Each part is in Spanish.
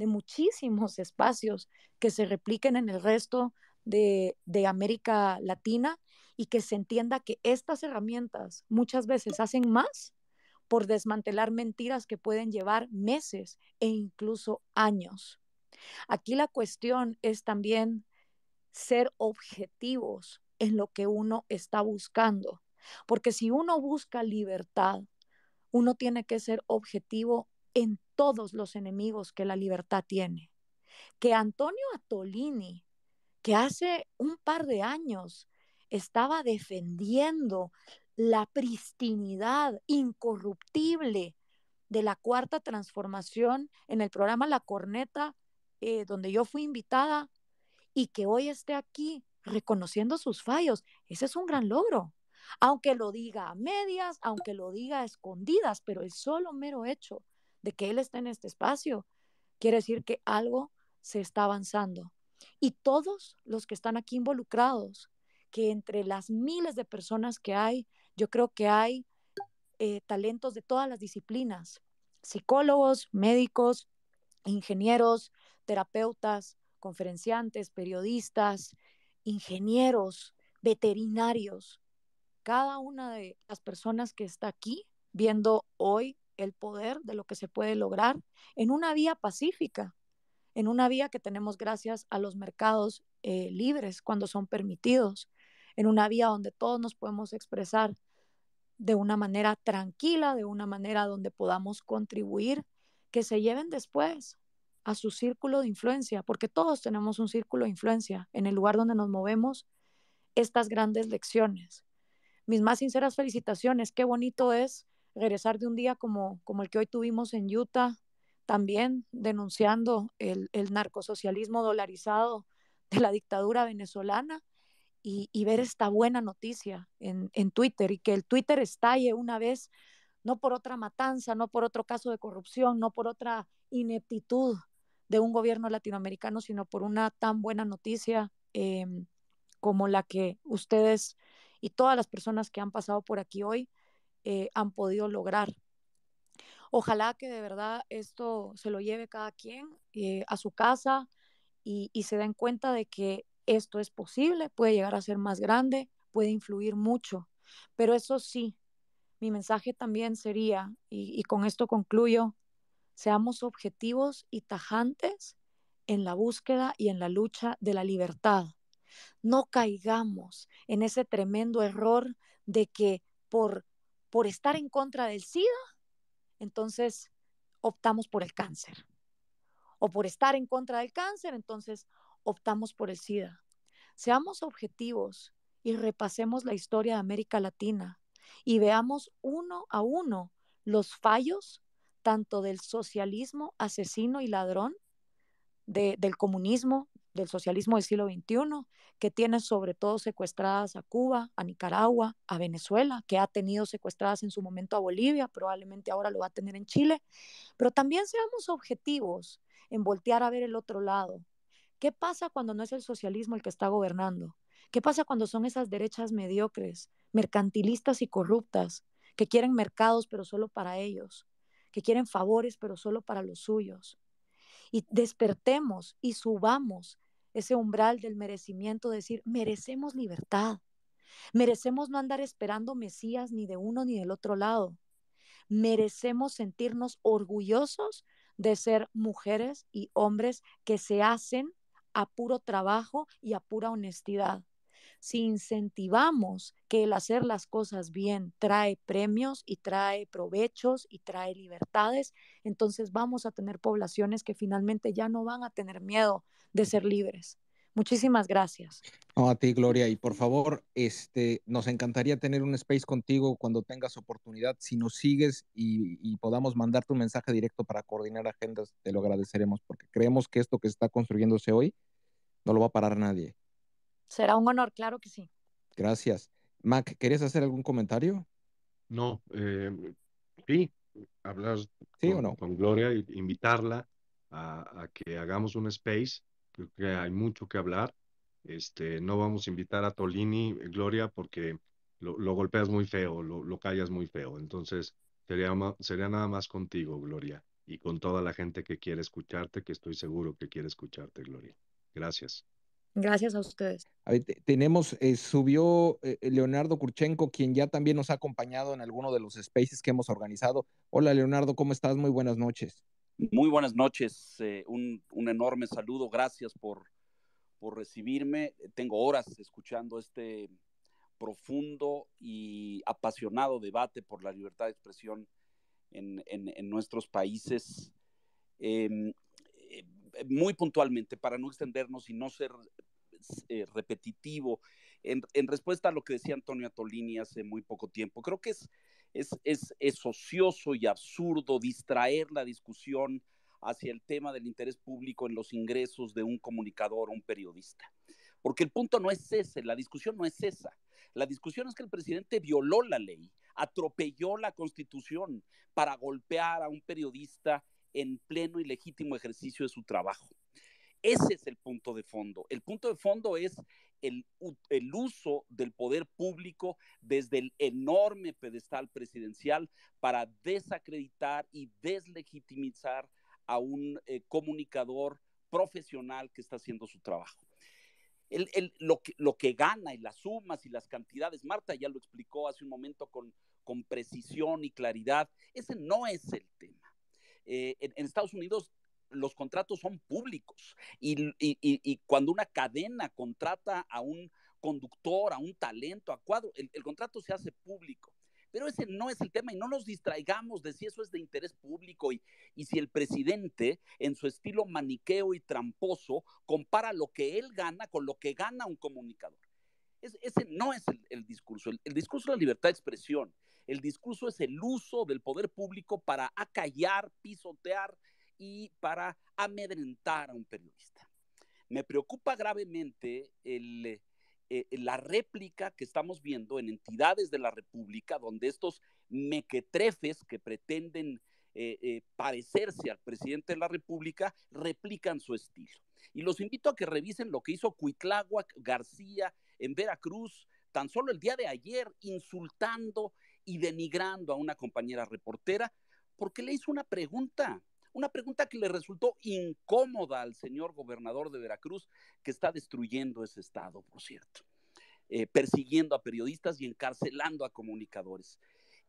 de muchísimos espacios que se repliquen en el resto de, de, América Latina y que se entienda que estas herramientas muchas veces hacen más por desmantelar mentiras que pueden llevar meses e incluso años. Aquí la cuestión es también ser objetivos en lo que uno está buscando, porque si uno busca libertad, uno tiene que ser objetivo en todos los enemigos que la libertad tiene. Que Antonio Atolini, que hace un par de años estaba defendiendo la pristinidad incorruptible de la cuarta transformación en el programa La Corneta, eh, donde yo fui invitada, y que hoy esté aquí reconociendo sus fallos, ese es un gran logro. Aunque lo diga a medias, aunque lo diga a escondidas, pero el solo mero hecho de que Él está en este espacio, quiere decir que algo se está avanzando. Y todos los que están aquí involucrados, que entre las miles de personas que hay, yo creo que hay eh, talentos de todas las disciplinas, psicólogos, médicos, ingenieros, terapeutas, conferenciantes, periodistas, ingenieros, veterinarios. Cada una de las personas que está aquí viendo hoy el poder de lo que se puede lograr en una vía pacífica, en una vía que tenemos gracias a los mercados eh, libres cuando son permitidos, en una vía donde todos nos podemos expresar de una manera tranquila, de una manera donde podamos contribuir, que se lleven después a su círculo de influencia, porque todos tenemos un círculo de influencia en el lugar donde nos movemos, estas grandes lecciones. Mis más sinceras felicitaciones, qué bonito es regresar de un día como, como el que hoy tuvimos en Utah, también denunciando el, narcosocialismo dolarizado de la dictadura venezolana y, ver esta buena noticia en, Twitter y que el Twitter estalle una vez, no por otra matanza, no por otro caso de corrupción, no por otra ineptitud de un gobierno latinoamericano, sino por una tan buena noticia em, como la que ustedes y todas las personas que han pasado por aquí hoy eh, han podido lograr. Ojalá que de verdad esto se lo lleve cada quien eh, a su casa y, se den cuenta de que esto es posible, puede llegar a ser más grande, puede influir mucho. Pero eso sí, mi mensaje también sería, y, con esto concluyo, seamos objetivos y tajantes en la búsqueda y en la lucha de la libertad. No caigamos en ese tremendo error de que por por estar en contra del SIDA, entonces optamos por el cáncer. O por estar en contra del cáncer, entonces optamos por el SIDA. Seamos objetivos y repasemos la historia de América Latina y veamos uno a uno los fallos tanto del socialismo asesino y ladrón, del comunismo del socialismo del siglo XXI, que tiene sobre todo secuestradas a Cuba, a Nicaragua, a Venezuela, que ha tenido secuestradas en su momento a Bolivia, probablemente ahora lo va a tener en Chile, pero también seamos objetivos en voltear a ver el otro lado. ¿Qué pasa cuando no es el socialismo el que está gobernando? ¿Qué pasa cuando son esas derechas mediocres, mercantilistas y corruptas, que quieren mercados pero solo para ellos, que quieren favores pero solo para los suyos? y despertemos y subamos ese umbral del merecimiento, decir, merecemos libertad, merecemos no andar esperando Mesías ni de uno ni del otro lado, merecemos sentirnos orgullosos de ser mujeres y hombres que se hacen a puro trabajo y a pura honestidad si incentivamos que el hacer las cosas bien trae premios y trae provechos y trae libertades, entonces vamos a tener poblaciones que finalmente ya no van a tener miedo de ser libres. Muchísimas gracias. No, a ti, Gloria. Y por favor, este, nos encantaría tener un space contigo cuando tengas oportunidad. Si nos sigues y, y, podamos mandarte un mensaje directo para coordinar agendas, te lo agradeceremos porque creemos que esto que está construyéndose hoy no lo va a parar nadie. Será un honor, claro que sí. Gracias. Mac, ¿querías hacer algún comentario? No, eh, sí, hablar ¿Sí con, o no? con Gloria, invitarla a, que hagamos un space. Porque que hay mucho que hablar. Este, no vamos a invitar a Tolini, Gloria, porque lo, golpeas muy feo, lo, lo, callas muy feo. Entonces, sería, sería nada más contigo, Gloria, y con toda la gente que quiere escucharte, que estoy seguro que quiere escucharte, Gloria. Gracias. Gracias a ustedes. A tenemos, eh, subió eh, eh, Leonardo Kurchenko, quien ya también nos ha acompañado en alguno de los spaces que hemos organizado. Hola Leonardo, ¿cómo estás? Muy buenas noches. Muy buenas noches, un, enorme saludo, gracias por, recibirme. Tengo horas escuchando este profundo y apasionado debate por la libertad de expresión en, nuestros países. Em, eh, muy puntualmente, para no extendernos y no ser eh, repetitivo, en, respuesta a lo que decía Antonio Atolini hace muy poco tiempo, creo que es, es, es ocioso y absurdo distraer la discusión hacia el tema del interés público en los ingresos de un comunicador o un periodista. Porque el punto no es ese, la discusión no es esa. La discusión es que el presidente violó la ley, atropelló la constitución para golpear a un periodista en pleno y legítimo ejercicio de su trabajo. Ese es el punto de fondo. El punto de fondo es el, uso del poder público desde el enorme pedestal presidencial para desacreditar y deslegitimizar a un eh, comunicador profesional que está haciendo su trabajo. lo, que, lo, que, gana y las sumas y las cantidades, Marta ya lo explicó hace un momento con, con precisión y claridad, ese no es el tema. Eh, en, Estados Unidos los contratos son públicos y, cuando una cadena contrata a un conductor, a un talento, a cuadro, el, contrato se hace público. Pero ese no es el tema y no nos distraigamos de si eso es de interés público y, si el presidente, en su estilo maniqueo y tramposo, compara lo que él gana con lo que gana un comunicador. ese no es el, discurso. El, el discurso de la libertad de expresión el discurso es el uso del poder público para acallar, pisotear y para amedrentar a un periodista. Me preocupa gravemente eh, eh, la réplica que estamos viendo en entidades de la República, donde estos mequetrefes que pretenden eh, parecerse al presidente de la República replican su estilo. Y los invito a que revisen lo que hizo Cuitláhuac García en Veracruz tan solo el día de ayer, insultando y denigrando a una compañera reportera porque le hizo una pregunta, una pregunta que le resultó incómoda al señor gobernador de Veracruz, que está destruyendo ese estado, por cierto, eh, persiguiendo a periodistas y encarcelando a comunicadores.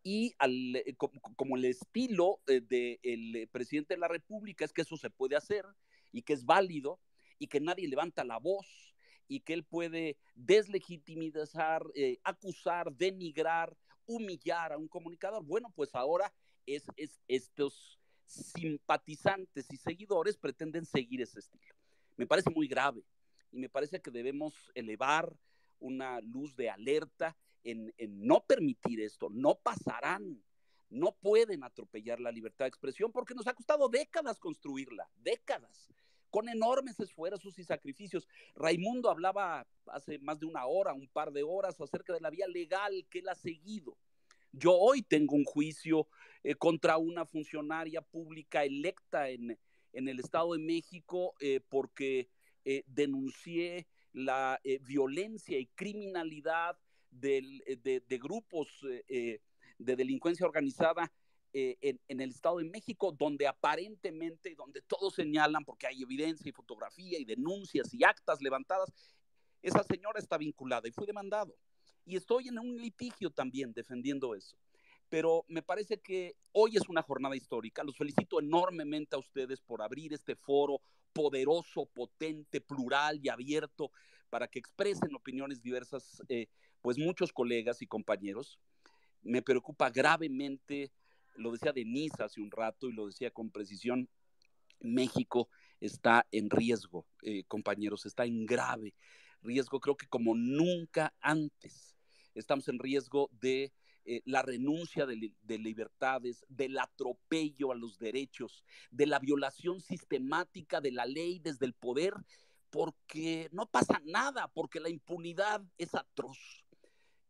Y eh, como, el estilo eh, del presidente de la República es que eso se puede hacer y que es válido y que nadie levanta la voz y que él puede deslegitimizar, acusar, denigrar humillar a un comunicador. Bueno, pues ahora es, estos simpatizantes y seguidores pretenden seguir ese estilo. Me parece muy grave y me parece que debemos elevar una luz de alerta en, en no permitir esto. No pasarán, no pueden atropellar la libertad de expresión porque nos ha costado décadas construirla, décadas con enormes esfuerzos y sacrificios. Raimundo hablaba hace más de una hora, un par de horas, acerca de la vía legal que él ha seguido. Yo hoy tengo un juicio eh, contra una funcionaria pública electa en, el Estado de México eh, porque eh, denuncié la violencia y criminalidad de, grupos de delincuencia organizada eh, en, el Estado de México, donde aparentemente, donde todos señalan, porque hay evidencia y fotografía y denuncias y actas levantadas, esa señora está vinculada y fui demandado. Y estoy en un litigio también defendiendo eso. Pero me parece que hoy es una jornada histórica. Los felicito enormemente a ustedes por abrir este foro poderoso, potente, plural y abierto para que expresen opiniones diversas, eh, pues muchos colegas y compañeros. Me preocupa gravemente lo decía Denise hace un rato y lo decía con precisión, México está en riesgo, eh, compañeros, está en grave riesgo, creo que como nunca antes. Estamos en riesgo de eh, la renuncia de, libertades, del atropello a los derechos, de la violación sistemática de la ley desde el poder, porque no pasa nada, porque la impunidad es atroz.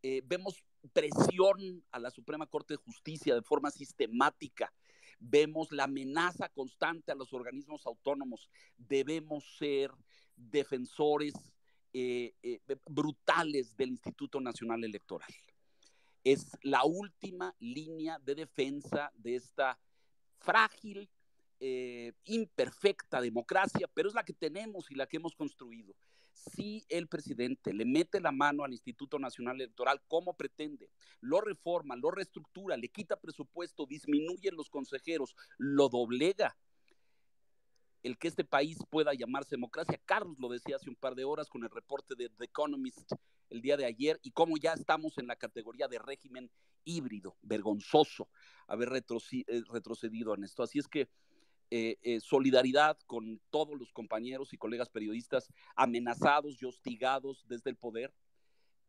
Eh, vemos presión a la Suprema Corte de Justicia de forma sistemática, vemos la amenaza constante a los organismos autónomos, debemos ser defensores eh, eh, brutales del Instituto Nacional Electoral. Es la última línea de defensa de esta frágil, imperfecta democracia, pero es la que tenemos y la que hemos construido si el presidente le mete la mano al Instituto Nacional Electoral como pretende, lo reforma, lo reestructura, le quita presupuesto, disminuye los consejeros, lo doblega, el que este país pueda llamarse democracia. Carlos lo decía hace un par de horas con el reporte de The Economist el día de ayer y cómo ya estamos en la categoría de régimen híbrido, vergonzoso haber eh, retrocedido en esto. Así es que eh, eh, solidaridad con todos los compañeros y colegas periodistas amenazados y hostigados desde el poder.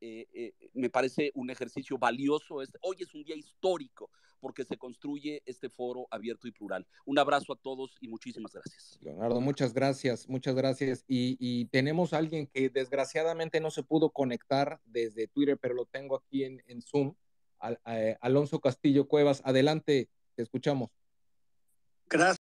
Eh, me parece un ejercicio valioso. Este. Hoy es un día histórico porque se construye este foro abierto y plural. Un abrazo a todos y muchísimas gracias. Leonardo, muchas gracias, muchas gracias. Y, tenemos a alguien que desgraciadamente no se pudo conectar desde Twitter, pero lo tengo aquí en, Zoom. Alonso Castillo Cuevas, adelante, te escuchamos. Gracias.